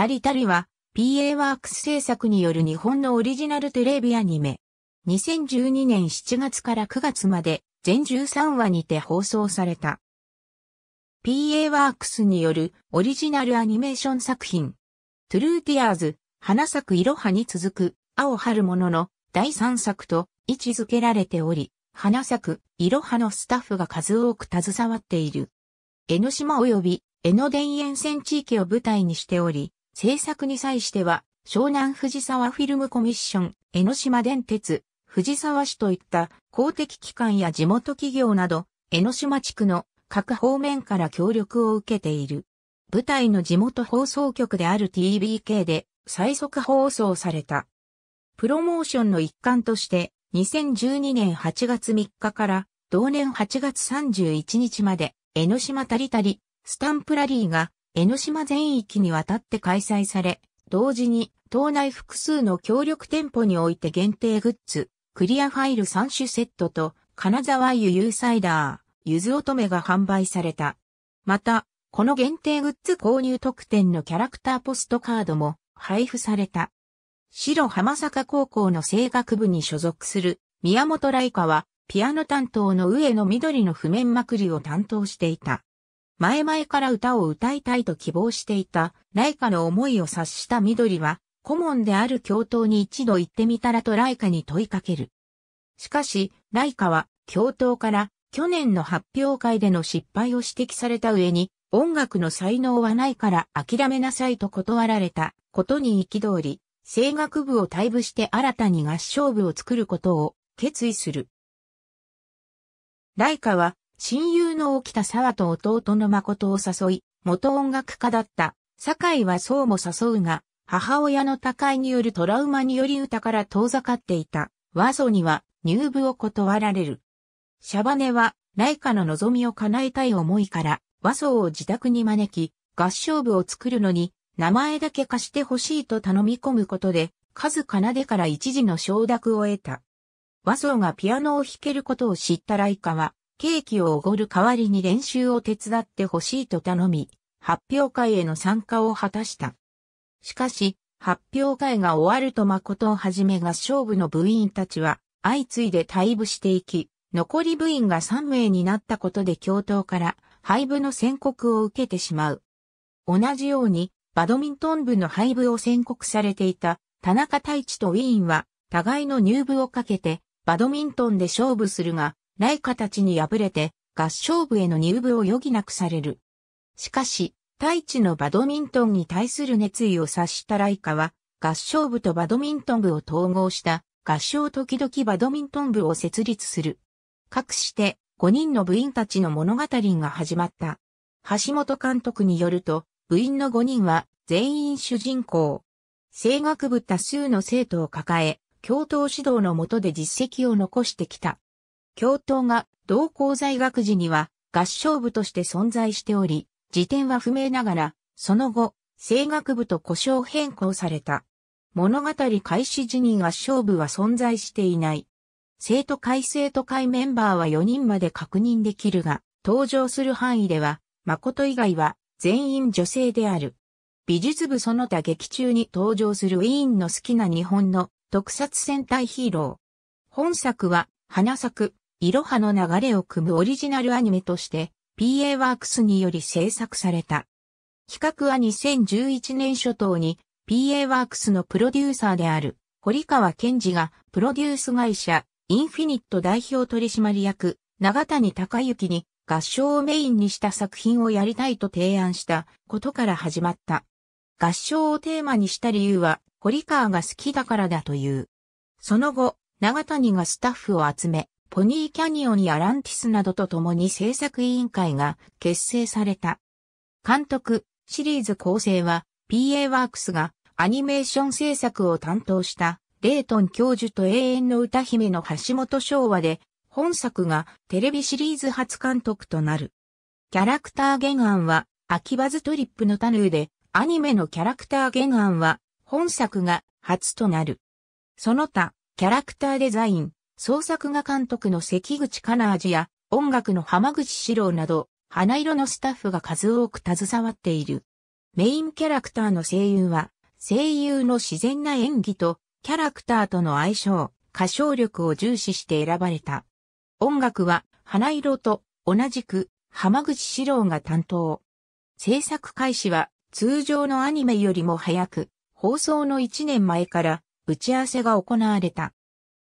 タリタリは PA ワークス制作による日本のオリジナルテレビアニメ。2012年7月から9月まで全13話にて放送された。PA ワークスによるオリジナルアニメーション作品。トゥルーティアーズ、花咲くいろはに続く、青春ものの第3作と位置づけられており、花咲くいろはのスタッフが数多く携わっている。江ノ島及び江ノ田園線地域を舞台にしており、制作に際しては、湘南藤沢フィルムコミッション、江ノ島電鉄、藤沢市といった公的機関や地元企業など、江ノ島地区の各方面から協力を受けている。舞台の地元放送局である TBK で最速放送された。プロモーションの一環として、2012年8月3日から同年8月31日まで、江ノ島タリタリ、スタンプラリーが江ノ島全域にわたって開催され、同時に、島内複数の協力店舗において限定グッズ、クリアファイル3種セットと、金沢湯ユーサイダー、ゆず乙女が販売された。また、この限定グッズ購入特典のキャラクターポストカードも配布された。白浜坂高校の声楽部に所属する宮本来花は、ピアノ担当の上野緑の譜面まくりを担当していた。前々から歌を歌いたいと希望していた、ライカの思いを察した緑は、顧問である教頭に一度行ってみたらとライカに問いかける。しかし、ライカは、教頭から、去年の発表会での失敗を指摘された上に、音楽の才能はないから諦めなさいと断られたことに憤り、声楽部を退部して新たに合唱部を作ることを決意する。ライカは親友の沖田沢と弟の誠を誘い、元音楽家だった酒井はそうも誘うが、母親の他界によるトラウマにより歌から遠ざかっていた、和祖には入部を断られる。シャバネは、ライカの望みを叶えたい思いから、和祖を自宅に招き、合唱部を作るのに、名前だけ貸してほしいと頼み込むことで、数奏でから一時の承諾を得た。和装がピアノを弾けることを知ったライカは、ケーキをおごる代わりに練習を手伝ってほしいと頼み、発表会への参加を果たした。しかし、発表会が終わると誠をはじめ合唱部の部員たちは相次いで退部していき、残り部員が3名になったことで教頭から廃部の宣告を受けてしまう。同じように、バドミントン部の廃部を宣告されていた田中太一とウィーンは互いの入部をかけてバドミントンで勝負するが、ライカたちに敗れて合唱部への入部を余儀なくされる。しかし、大地のバドミントンに対する熱意を察したライカは、合唱部とバドミントン部を統合した合唱時々バドミントン部を設立する。かくして5人の部員たちの物語が始まった。橋本監督によると、部員の5人は全員主人公。声楽部多数の生徒を抱え、教頭指導の下で実績を残してきた。教頭が同校在学時には合唱部として存在しており、時点は不明ながら、その後、声楽部と故障変更された。物語開始時に合唱部は存在していない。生徒会生徒会メンバーは4人まで確認できるが、登場する範囲では、誠以外は全員女性である。美術部その他劇中に登場するウィーンの好きな日本の特撮戦隊ヒーロー。本作は、花作、色派の流れを組むオリジナルアニメとして、PA ワークスにより制作された。企画は2011年初頭に PA ワークスのプロデューサーである堀川健二がプロデュース会社インフィニット代表取締役長谷隆之に合唱をメインにした作品をやりたいと提案したことから始まった。合唱をテーマにした理由は堀川が好きだからだという。その後、長谷がスタッフを集め、ポニーキャニオンやランティスなどと共に制作委員会が結成された。監督、シリーズ構成は PA ワークスがアニメーション制作を担当したレイトン教授と永遠の歌姫の橋本昭和で本作がテレビシリーズ初監督となる。キャラクター原案は秋バズトリップのタヌーでアニメのキャラクター原案は本作が初となる。その他、キャラクターデザイン、創作画監督の関口あじや音楽の浜口史郎など、花色のスタッフが数多く携わっている。メインキャラクターの声優は、声優の自然な演技と、キャラクターとの相性、歌唱力を重視して選ばれた。音楽は、花色と同じく、浜口史郎が担当。制作開始は、通常のアニメよりも早く、放送の1年前から、打ち合わせが行われた。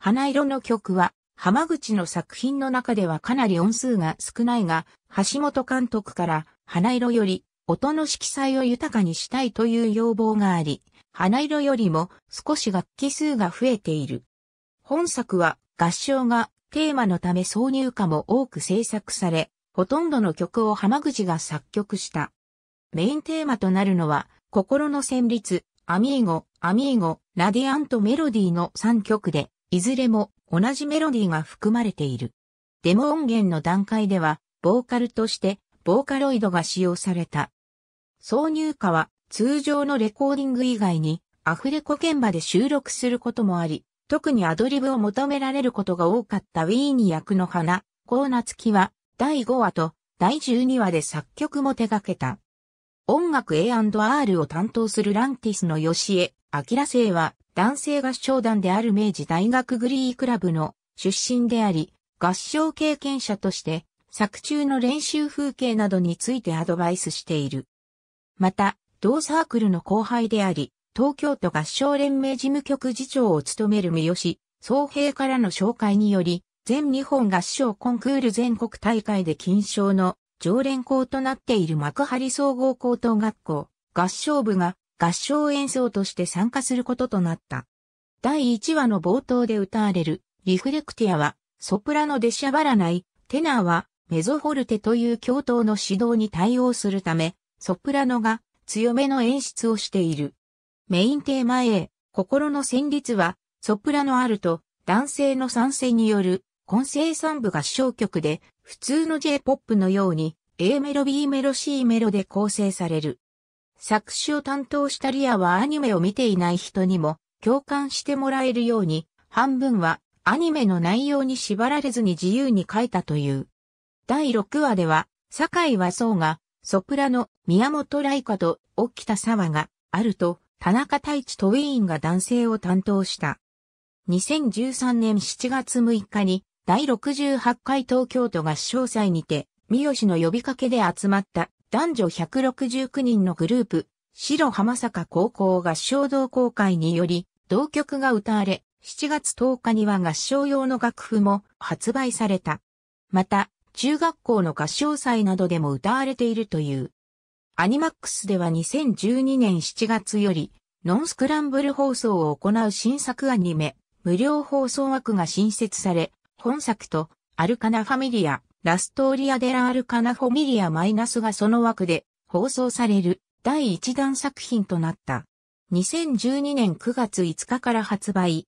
花色の曲は、浜口の作品の中ではかなり音数が少ないが、橋本監督から花色より音の色彩を豊かにしたいという要望があり、花色よりも少し楽器数が増えている。本作は合唱がテーマのため挿入歌も多く制作され、ほとんどの曲を浜口が作曲した。メインテーマとなるのは、心の旋律、アミーゴ、アミーゴ、ラディアントメロディーの3曲で、いずれも同じメロディーが含まれている。デモ音源の段階では、ボーカルとして、ボーカロイドが使用された。挿入歌は、通常のレコーディング以外に、アフレコ現場で収録することもあり、特にアドリブを求められることが多かったウィーニ役の花、コーナツキは、第5話と第12話で作曲も手掛けた。音楽 A&R を担当するランティスの吉江明生は男性合唱団である明治大学グリークラブの出身であり、合唱経験者として作中の練習風景などについてアドバイスしている。また、同サークルの後輩であり、東京都合唱連盟事務局次長を務める三好、総平からの紹介により、全日本合唱コンクール全国大会で金賞の常連校となっている幕張総合高等学校合唱部が合唱演奏として参加することとなった。第1話の冒頭で歌われるリフレクティアはソプラノでしゃばらない、テナーはメゾフォルテという教頭の指導に対応するため、ソプラノが強めの演出をしている。メインテーマ A、心の旋律は、ソプラノアルト、男性の賛成による、混声三部合唱曲で、普通の J-POP のように A メロ B メロ C メロで構成される。作詞を担当したリアはアニメを見ていない人にも共感してもらえるように、半分はアニメの内容に縛られずに自由に書いたという。第6話では、酒井和壮が、ソプラノ、宮本来香と、沖田沢が、あると、田中太一とウィーンが男性を担当した。2013年7月6日に、第68回東京都合唱祭にて、三好の呼びかけで集まった男女169人のグループ、白浜坂高校合唱同好会により、同曲が歌われ、7月10日には合唱用の楽譜も発売された。また、中学校の合唱祭などでも歌われているという。アニマックスでは2012年7月より、ノンスクランブル放送を行う新作アニメ、無料放送枠が新設され、本作と、アルカナファミリア、ラストーリア・デラ・アルカナ・フォミリア・マイナスがその枠で放送される第1弾作品となった。2012年9月5日から発売。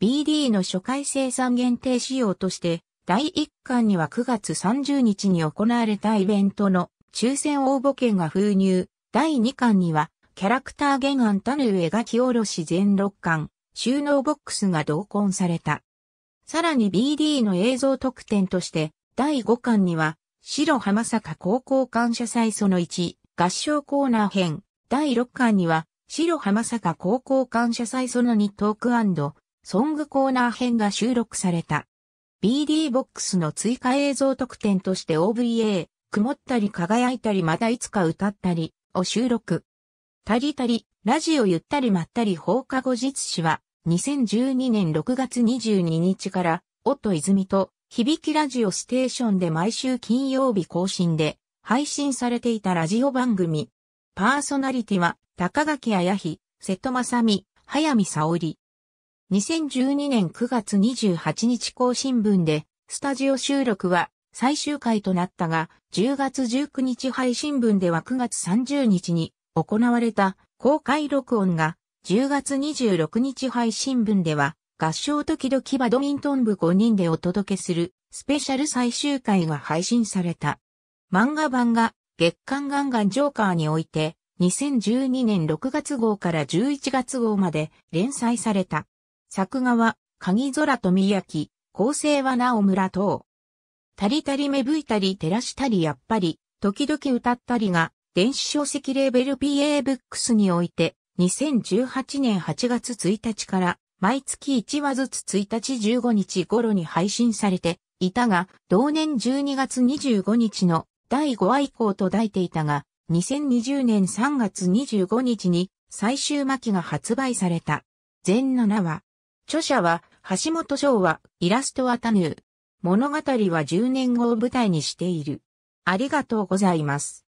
BD の初回生産限定仕様として、第1巻には9月30日に行われたイベントの抽選応募券が封入。第2巻には、キャラクター原案タヌー描き下ろし全6巻、収納ボックスが同梱された。さらに BD の映像特典として、第5巻には、白浜坂高校感謝祭その1、合唱コーナー編、第6巻には、白浜坂高校感謝祭その2トークソングコーナー編が収録された。BD ボックスの追加映像特典として OVA、曇ったり輝いたりまたいつか歌ったりを収録。たりたり、ラジオゆったりまったり放課後実施は、2012年6月22日から、夫泉と、響きラジオステーションで毎週金曜日更新で、配信されていたラジオ番組。パーソナリティは、高垣綾日、瀬戸正美、早見沙織。2012年9月28日更新分で、スタジオ収録は最終回となったが、10月19日配信分では9月30日に行われた公開録音が10月26日配信分では、合唱時々バドミントン部5人でお届けするスペシャル最終回が配信された。漫画版が月刊ガンガンジョーカーにおいて2012年6月号から11月号まで連載された。作画は鍵空宮城、構成はお村等。たりたり芽吹いたり照らしたりやっぱり、時々歌ったりが電子書籍レーベル PA ブックスにおいて2018年8月1日から毎月1話ずつ1日15日頃に配信されていたが、同年12月25日の第5話以降と抱いていたが、2020年3月25日に最終巻が発売された。全7話。著者は橋本昭和、イラストはタヌー。物語は10年後を舞台にしている。ありがとうございます。